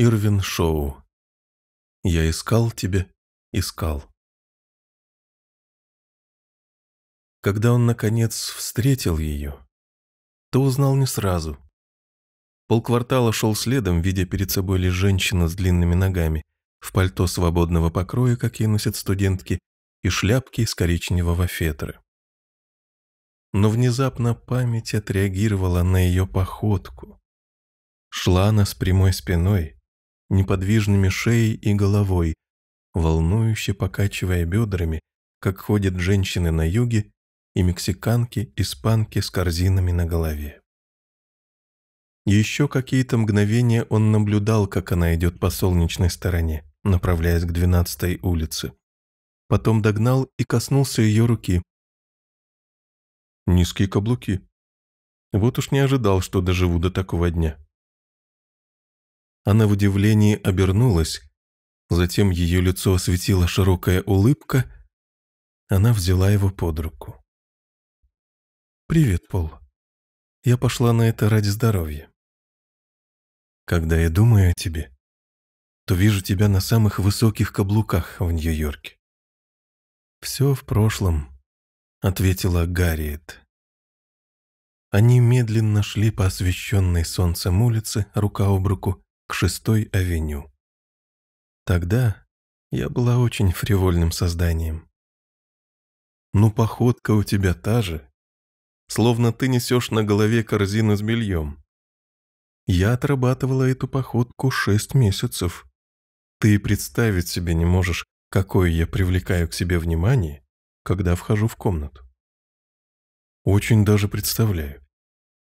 Ирвин Шоу. Я искал тебя, искал. Когда он, наконец, встретил ее, то узнал не сразу. Полквартала шел следом, видя перед собой лишь женщину с длинными ногами, в пальто свободного покроя, как ей носят студентки, и шляпки из коричневого фетра. Но внезапно память отреагировала на ее походку. Шла она с прямой спиной – неподвижными шеей и головой, волнующе покачивая бедрами, как ходят женщины на юге и мексиканки, испанки с корзинами на голове. Еще какие-то мгновения он наблюдал, как она идет по солнечной стороне, направляясь к 12-й улице. Потом догнал и коснулся ее руки. Низкие каблуки. Вот уж не ожидал, что доживу до такого дня. Она в удивлении обернулась. Затем ее лицо осветила широкая улыбка. Она взяла его под руку. «Привет, Пол. Я пошла на это ради здоровья. Когда я думаю о тебе, то вижу тебя на самых высоких каблуках в Нью-Йорке. «Все в прошлом», — ответила Гарриет. Они медленно шли по освещенной солнцем улице, рука об руку, к шестой авеню. Тогда я была очень фривольным созданием. Ну, походка у тебя та же, словно ты несешь на голове корзину с бельем. Я отрабатывала эту походку шесть месяцев. Ты и представить себе не можешь, какое я привлекаю к себе внимание, когда вхожу в комнату. Очень даже представляю.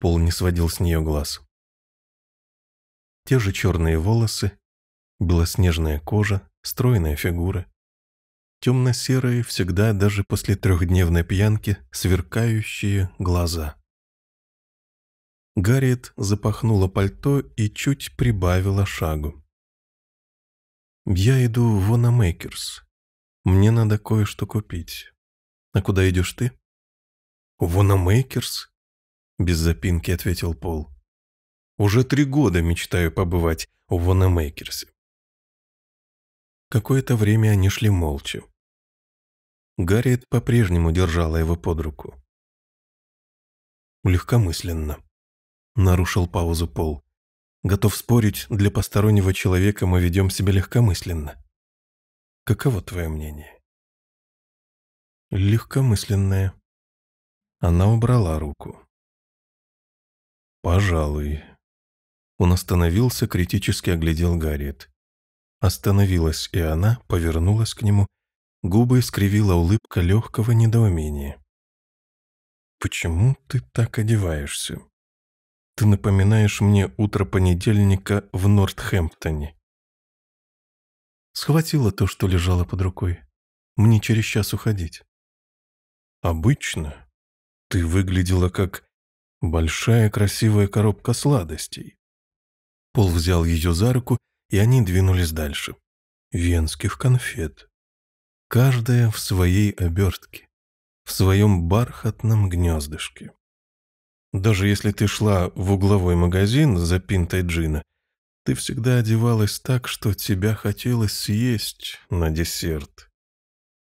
Пол не сводил с нее глаз те же черные волосы, белоснежная кожа, стройная фигура. Темно-серые, всегда даже после трехдневной пьянки, сверкающие глаза. Гарриет запахнула пальто и чуть прибавила шагу. «Я иду в Онамейкерс. Мне надо кое-что купить. А куда идешь ты?» «В Онамейкерс?» — без запинки ответил Пол. Уже три года мечтаю побывать в Ванамейкерсе. Какое-то время они шли молча. Гарриет по-прежнему держала его под руку. «Легкомысленно», — нарушил паузу Пол. «Готов спорить, для постороннего человека мы ведем себя легкомысленно. Каково твое мнение?» «Легкомысленное». Она убрала руку. «Пожалуй», он остановился, критически оглядел Гарриет. Остановилась и она, повернулась к нему. Губы искривила улыбка легкого недоумения. «Почему ты так одеваешься? Ты напоминаешь мне утро понедельника в Нортхэмптоне». Схватила то, что лежало под рукой. Мне через час уходить. «Обычно ты выглядела как большая красивая коробка сладостей. Пол взял ее за руку, и они двинулись дальше. Венских конфет. Каждая в своей обертке, в своем бархатном гнездышке. Даже если ты шла в угловой магазин за пинтой джина, ты всегда одевалась так, что тебя хотелось съесть на десерт.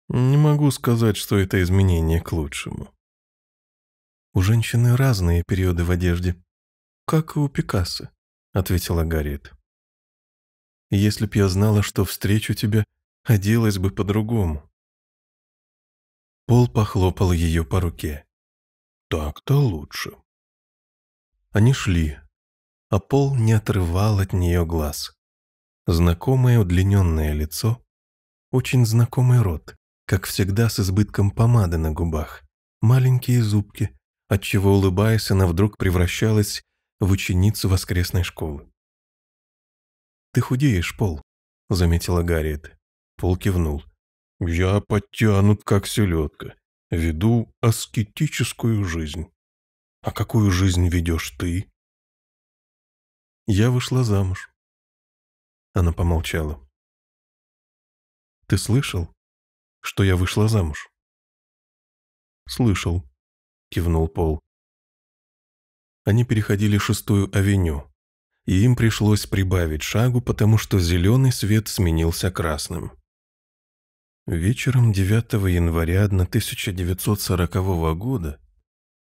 Не могу сказать, что это изменение к лучшему. У женщины разные периоды в одежде, как и у Пикассо ответила Гарриет. «Если б я знала, что встречу тебя, оделась бы по-другому». Пол похлопал ее по руке. «Так-то лучше». Они шли, а Пол не отрывал от нее глаз. Знакомое удлиненное лицо, очень знакомый рот, как всегда с избытком помады на губах, маленькие зубки, отчего, улыбаясь, она вдруг превращалась в ученицу воскресной школы. «Ты худеешь, Пол», — заметила Гарриет. Пол кивнул. «Я подтянут, как селедка. Веду аскетическую жизнь». «А какую жизнь ведешь ты?» «Я вышла замуж». Она помолчала. «Ты слышал, что я вышла замуж?» «Слышал», — кивнул Пол они переходили шестую авеню, и им пришлось прибавить шагу, потому что зеленый свет сменился красным. Вечером 9 января 1940 года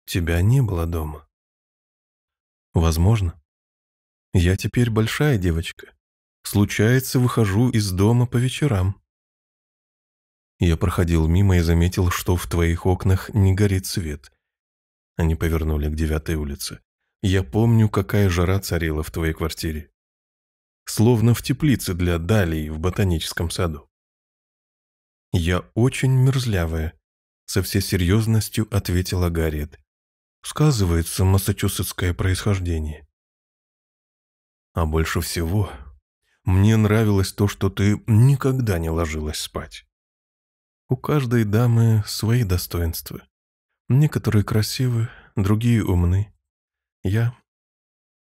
тебя не было дома. Возможно. Я теперь большая девочка. Случается, выхожу из дома по вечерам. Я проходил мимо и заметил, что в твоих окнах не горит свет. Они повернули к девятой улице. Я помню, какая жара царила в твоей квартире. Словно в теплице для далей в ботаническом саду. Я очень мерзлявая, со всей серьезностью ответила Гарриет. Сказывается массачусетское происхождение. А больше всего мне нравилось то, что ты никогда не ложилась спать. У каждой дамы свои достоинства. Некоторые красивы, другие умны, я...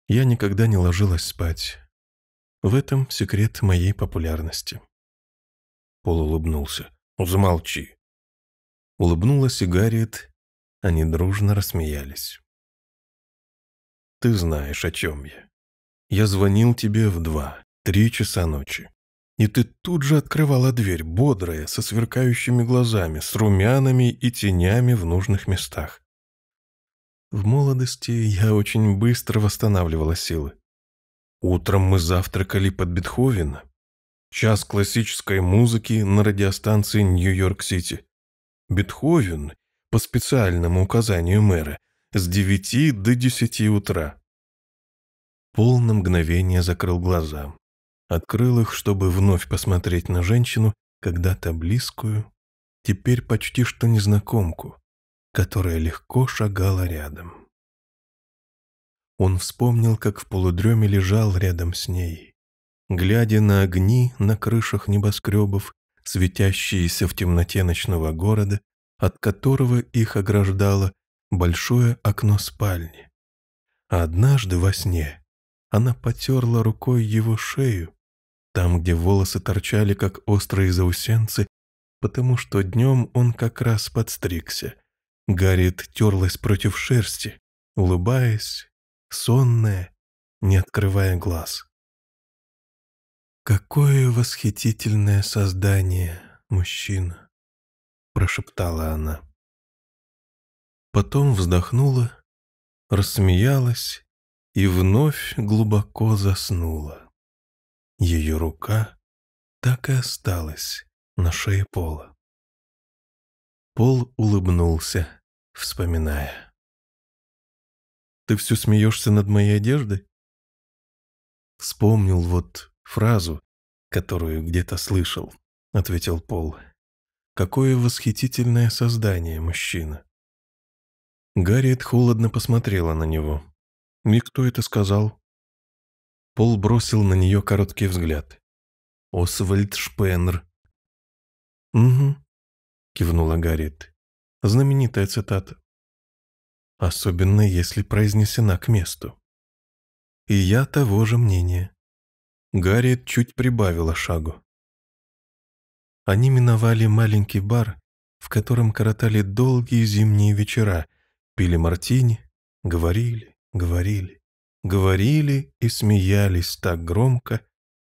Я никогда не ложилась спать. В этом секрет моей популярности. Пол улыбнулся. «Замолчи!» Улыбнулась и Гарриет. Они дружно рассмеялись. «Ты знаешь, о чем я. Я звонил тебе в два, три часа ночи. И ты тут же открывала дверь, бодрая, со сверкающими глазами, с румянами и тенями в нужных местах. В молодости я очень быстро восстанавливала силы. Утром мы завтракали под Бетховена. Час классической музыки на радиостанции Нью-Йорк-Сити. Бетховен, по специальному указанию мэра, с 9 до 10 утра. Пол мгновение закрыл глаза. Открыл их, чтобы вновь посмотреть на женщину, когда-то близкую, теперь почти что незнакомку которая легко шагала рядом. Он вспомнил, как в полудреме лежал рядом с ней, глядя на огни на крышах небоскребов, светящиеся в темноте ночного города, от которого их ограждало большое окно спальни. А однажды во сне она потерла рукой его шею, там, где волосы торчали, как острые заусенцы, потому что днем он как раз подстригся. Гарриет терлась против шерсти, улыбаясь, сонная, не открывая глаз. «Какое восхитительное создание, мужчина!» — прошептала она. Потом вздохнула, рассмеялась и вновь глубоко заснула. Ее рука так и осталась на шее пола. Пол улыбнулся, вспоминая. «Ты все смеешься над моей одеждой?» «Вспомнил вот фразу, которую где-то слышал», — ответил Пол. «Какое восхитительное создание, мужчина!» Гарриет холодно посмотрела на него. «И кто это сказал?» Пол бросил на нее короткий взгляд. «Освальд Шпенер». «Угу», кивнула Гарриет. Знаменитая цитата. Особенно если произнесена к месту. И я того же мнения. Гарриет чуть прибавила шагу. Они миновали маленький бар, в котором коротали долгие зимние вечера, пили мартини, говорили, говорили, говорили и смеялись так громко,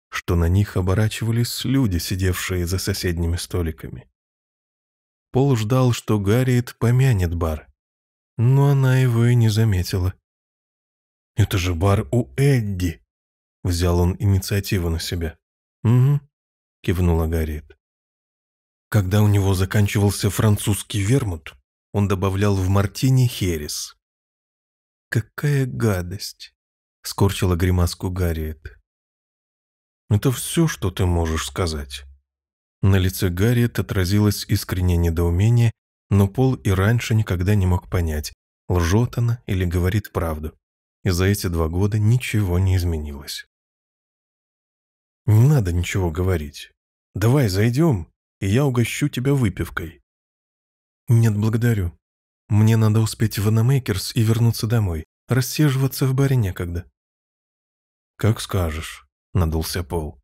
что на них оборачивались люди, сидевшие за соседними столиками. Пол ждал, что Гарриет помянет бар. Но она его и не заметила. «Это же бар у Эдди!» Взял он инициативу на себя. «Угу», — кивнула Гарриет. Когда у него заканчивался французский вермут, он добавлял в мартини херес. «Какая гадость!» — скорчила гримаску Гарриет. «Это все, что ты можешь сказать?» На лице Гарриет отразилось искреннее недоумение, но Пол и раньше никогда не мог понять, лжет она или говорит правду. И за эти два года ничего не изменилось. «Не надо ничего говорить. Давай зайдем, и я угощу тебя выпивкой». «Нет, благодарю. Мне надо успеть в Анамейкерс и вернуться домой. Рассеживаться в баре некогда». «Как скажешь», — надулся Пол.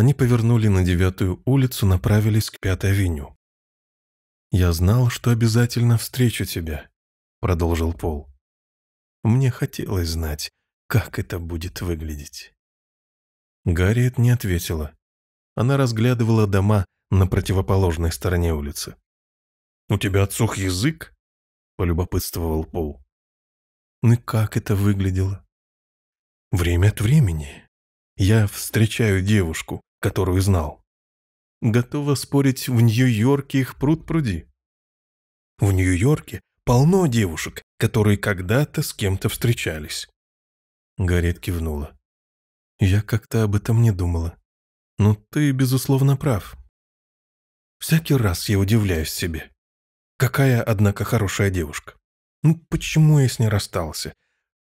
Они повернули на девятую улицу, направились к пятой авеню. «Я знал, что обязательно встречу тебя», — продолжил Пол. «Мне хотелось знать, как это будет выглядеть». Гарриет не ответила. Она разглядывала дома на противоположной стороне улицы. «У тебя отсох язык?» — полюбопытствовал Пол. «Ну как это выглядело?» «Время от времени. Я встречаю девушку, которую знал. Готова спорить, в Нью-Йорке их пруд-пруди. В Нью-Йорке полно девушек, которые когда-то с кем-то встречались. Гарет кивнула. Я как-то об этом не думала. Но ты, безусловно, прав. Всякий раз я удивляюсь себе. Какая, однако, хорошая девушка. Ну, почему я с ней расстался?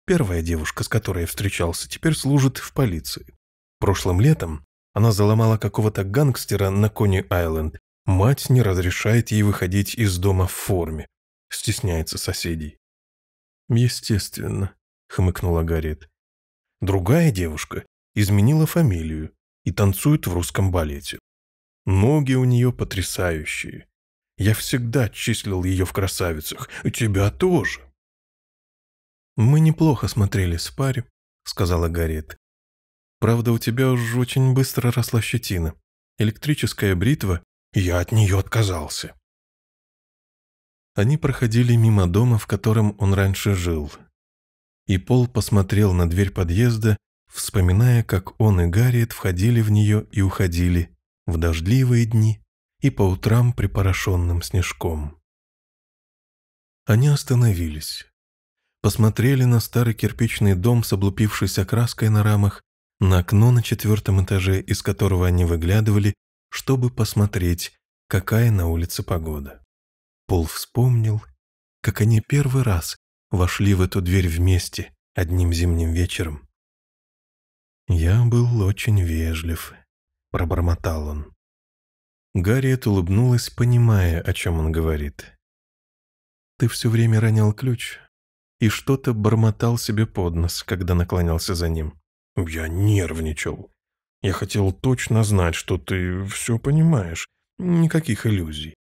Первая девушка, с которой я встречался, теперь служит в полиции. Прошлым летом она заломала какого-то гангстера на Кони-Айленд. Мать не разрешает ей выходить из дома в форме. Стесняется соседей. «Естественно», — хмыкнула Гарет. Другая девушка изменила фамилию и танцует в русском балете. Ноги у нее потрясающие. Я всегда числил ее в красавицах, и тебя тоже. «Мы неплохо смотрели с паре», — сказала Гарет. Правда, у тебя уж очень быстро росла щетина. Электрическая бритва, я от нее отказался. Они проходили мимо дома, в котором он раньше жил. И Пол посмотрел на дверь подъезда, вспоминая, как он и Гарриет входили в нее и уходили в дождливые дни и по утрам припорошенным снежком. Они остановились. Посмотрели на старый кирпичный дом с облупившейся краской на рамах на окно на четвертом этаже, из которого они выглядывали, чтобы посмотреть, какая на улице погода. Пол вспомнил, как они первый раз вошли в эту дверь вместе одним зимним вечером. «Я был очень вежлив», — пробормотал он. Гарриет улыбнулась, понимая, о чем он говорит. «Ты все время ронял ключ и что-то бормотал себе под нос, когда наклонялся за ним. Я нервничал. Я хотел точно знать, что ты все понимаешь. Никаких иллюзий.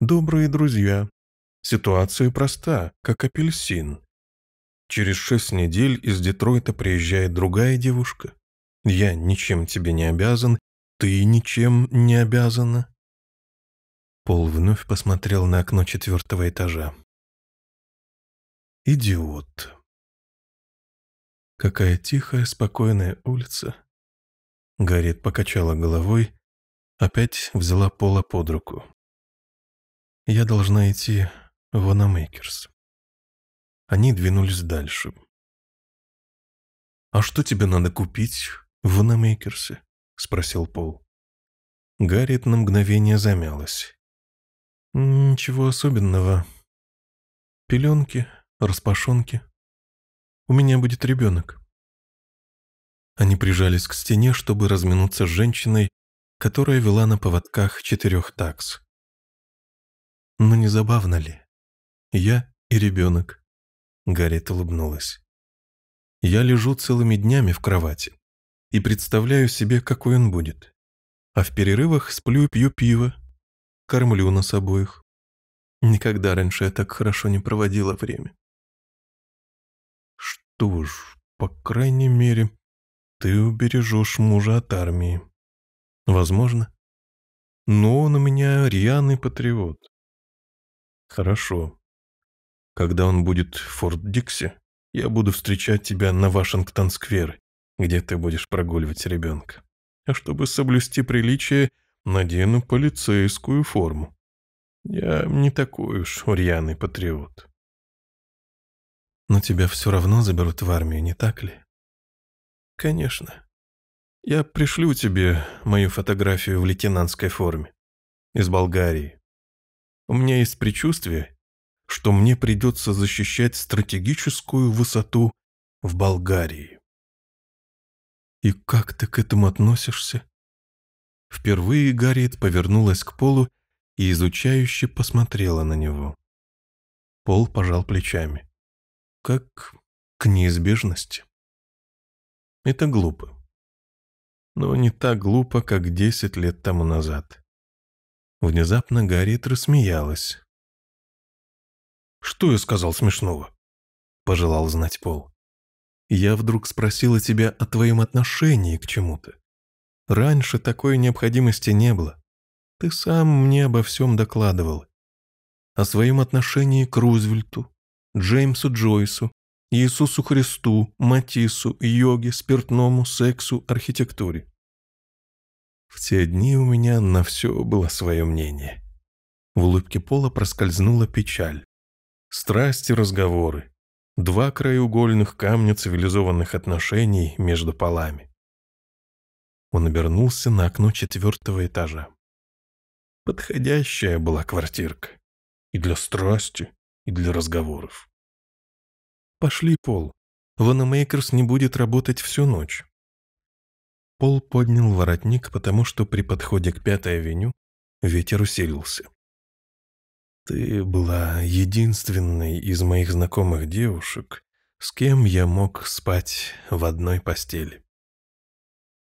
Добрые друзья. Ситуация проста, как апельсин. Через шесть недель из Детройта приезжает другая девушка. Я ничем тебе не обязан, ты ничем не обязана. Пол вновь посмотрел на окно четвертого этажа. «Идиот», Какая тихая, спокойная улица. Гарриет покачала головой, опять взяла Пола под руку. Я должна идти в Анамейкерс. Они двинулись дальше. «А что тебе надо купить в Анамейкерсе?» — спросил Пол. Гарриет на мгновение замялась. «Ничего особенного. Пеленки, распашонки, у меня будет ребенок». Они прижались к стене, чтобы разминуться с женщиной, которая вела на поводках четырех такс. «Ну не забавно ли? Я и ребенок», — Гарриет улыбнулась. «Я лежу целыми днями в кровати и представляю себе, какой он будет. А в перерывах сплю и пью пиво, кормлю нас обоих. Никогда раньше я так хорошо не проводила время. Что ж, по крайней мере, ты убережешь мужа от армии. Возможно. Но он у меня рьяный патриот. Хорошо. Когда он будет в Форт-Дикси, я буду встречать тебя на Вашингтон-сквер, где ты будешь прогуливать ребенка. А чтобы соблюсти приличие, надену полицейскую форму. Я не такой уж рьяный патриот. Но тебя все равно заберут в армию, не так ли? Конечно. Я пришлю тебе мою фотографию в лейтенантской форме. Из Болгарии. У меня есть предчувствие, что мне придется защищать стратегическую высоту в Болгарии. И как ты к этому относишься? Впервые Гарриет повернулась к Полу и изучающе посмотрела на него. Пол пожал плечами как к неизбежности. Это глупо. Но не так глупо, как десять лет тому назад. Внезапно Гарриет рассмеялась. «Что я сказал смешного?» – пожелал знать Пол. «Я вдруг спросила тебя о твоем отношении к чему-то. Раньше такой необходимости не было. Ты сам мне обо всем докладывал. О своем отношении к Рузвельту, Джеймсу Джойсу, Иисусу Христу, Матису, йоге, спиртному, сексу, архитектуре. В те дни у меня на все было свое мнение. В улыбке Пола проскользнула печаль. Страсти, разговоры. Два краеугольных камня цивилизованных отношений между полами. Он обернулся на окно четвертого этажа. Подходящая была квартирка. И для страсти, и для разговоров. «Пошли, Пол. Ванамейкерс не будет работать всю ночь». Пол поднял воротник, потому что при подходе к Пятой авеню ветер усилился. «Ты была единственной из моих знакомых девушек, с кем я мог спать в одной постели».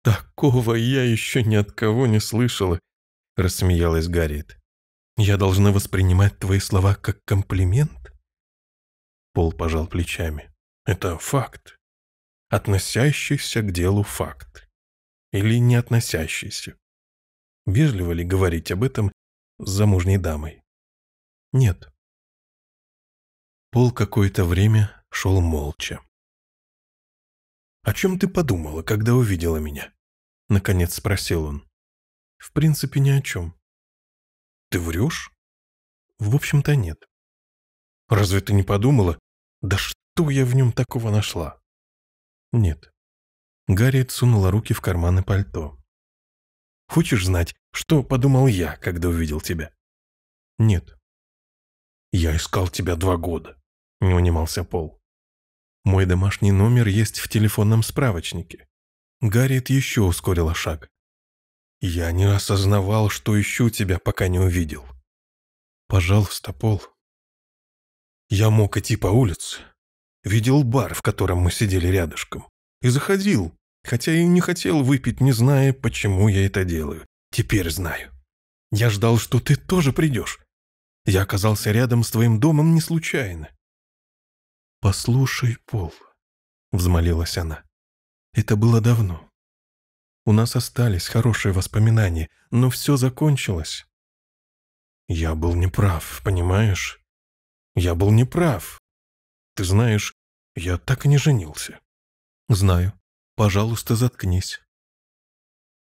«Такого я еще ни от кого не слышала», — рассмеялась Гарриет. Я должна воспринимать твои слова как комплимент? Пол пожал плечами. Это факт. Относящийся к делу факт. Или не относящийся. Вежливо ли говорить об этом с замужней дамой? Нет. Пол какое-то время шел молча. «О чем ты подумала, когда увидела меня?» Наконец спросил он. «В принципе, ни о чем. Ты врешь? В общем-то, нет. Разве ты не подумала? Да что я в нем такого нашла? Нет. Гарриет сунула руки в карманы пальто. Хочешь знать, что подумал я, когда увидел тебя? Нет. Я искал тебя два года, не унимался Пол. Мой домашний номер есть в телефонном справочнике. Гарриет еще ускорила шаг. Я не осознавал, что ищу тебя, пока не увидел. Пожалуйста, Пол. Я мог идти по улице. Видел бар, в котором мы сидели рядышком. И заходил, хотя и не хотел выпить, не зная, почему я это делаю. Теперь знаю. Я ждал, что ты тоже придешь. Я оказался рядом с твоим домом не случайно. «Послушай, Пол», — взмолилась она, — «это было давно. У нас остались хорошие воспоминания, но все закончилось. Я был неправ, понимаешь? Я был неправ. Ты знаешь, я так и не женился. Знаю. Пожалуйста, заткнись.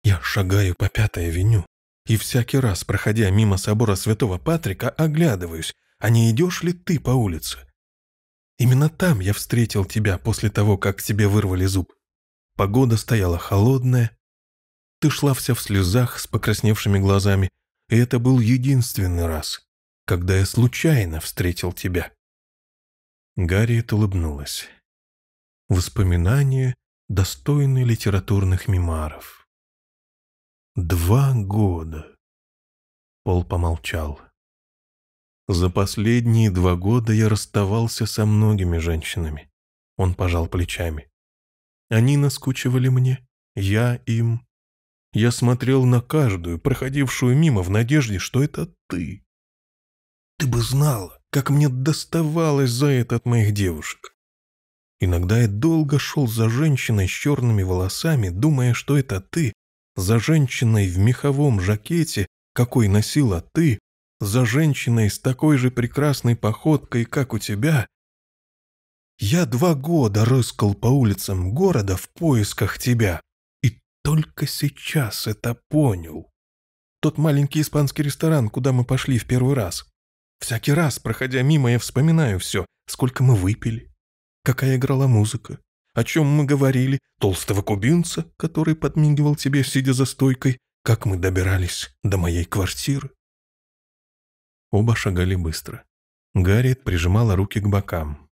Я шагаю по пятой авеню, и всякий раз, проходя мимо собора Святого Патрика, оглядываюсь, а не идешь ли ты по улице? Именно там я встретил тебя после того, как тебе вырвали зуб. Погода стояла холодная, ты шла вся в слезах, с покрасневшими глазами, и это был единственный раз, когда я случайно встретил тебя». Гарриет улыбнулась. Воспоминания, достойны литературных мемаров. «Два года!» Пол помолчал. «За последние два года я расставался со многими женщинами». Он пожал плечами. «Они наскучивали мне, я им, я смотрел на каждую, проходившую мимо, в надежде, что это ты. Ты бы знала, как мне доставалось за это от моих девушек. Иногда я долго шел за женщиной с черными волосами, думая, что это ты, за женщиной в меховом жакете, какой носила ты, за женщиной с такой же прекрасной походкой, как у тебя. Я два года рыскал по улицам города в поисках тебя только сейчас это понял. Тот маленький испанский ресторан, куда мы пошли в первый раз. Всякий раз, проходя мимо, я вспоминаю все, сколько мы выпили, какая играла музыка, о чем мы говорили, толстого кубинца, который подмигивал тебе, сидя за стойкой, как мы добирались до моей квартиры. Оба шагали быстро. Гарриет прижимала руки к бокам.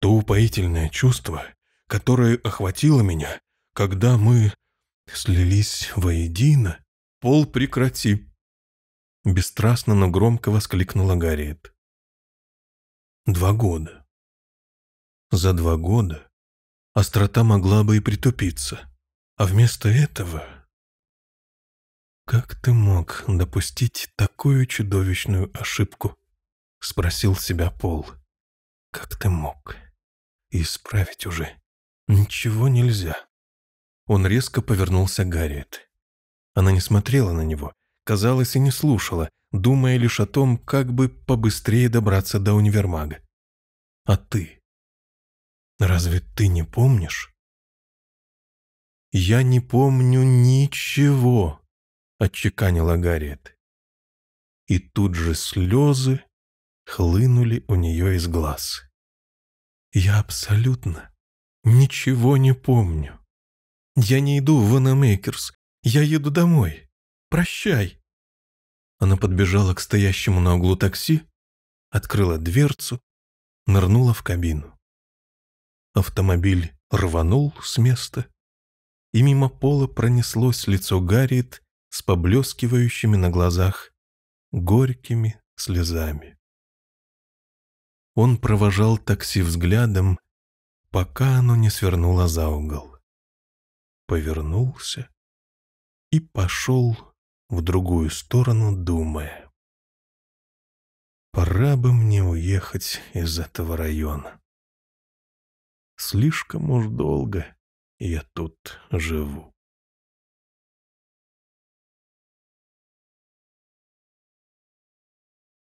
То упоительное чувство, которое охватило меня, когда мы слились воедино. Пол, прекрати!» Бесстрастно, но громко воскликнула Гарриет. «Два года. За два года острота могла бы и притупиться, а вместо этого...» «Как ты мог допустить такую чудовищную ошибку?» — спросил себя Пол. «Как ты мог? И исправить уже ничего нельзя. Он резко повернулся к Гарриет. Она не смотрела на него, казалось, и не слушала, думая лишь о том, как бы побыстрее добраться до универмага. А ты? Разве ты не помнишь? «Я не помню ничего», — отчеканила Гарриет. И тут же слезы хлынули у нее из глаз. «Я абсолютно ничего не помню. Я не иду в Ванамейкерс. Я еду домой. Прощай. Она подбежала к стоящему на углу такси, открыла дверцу, нырнула в кабину. Автомобиль рванул с места, и мимо пола пронеслось лицо Гарриет с поблескивающими на глазах горькими слезами. Он провожал такси взглядом, пока оно не свернуло за угол повернулся и пошел в другую сторону, думая. Пора бы мне уехать из этого района. Слишком уж долго я тут живу.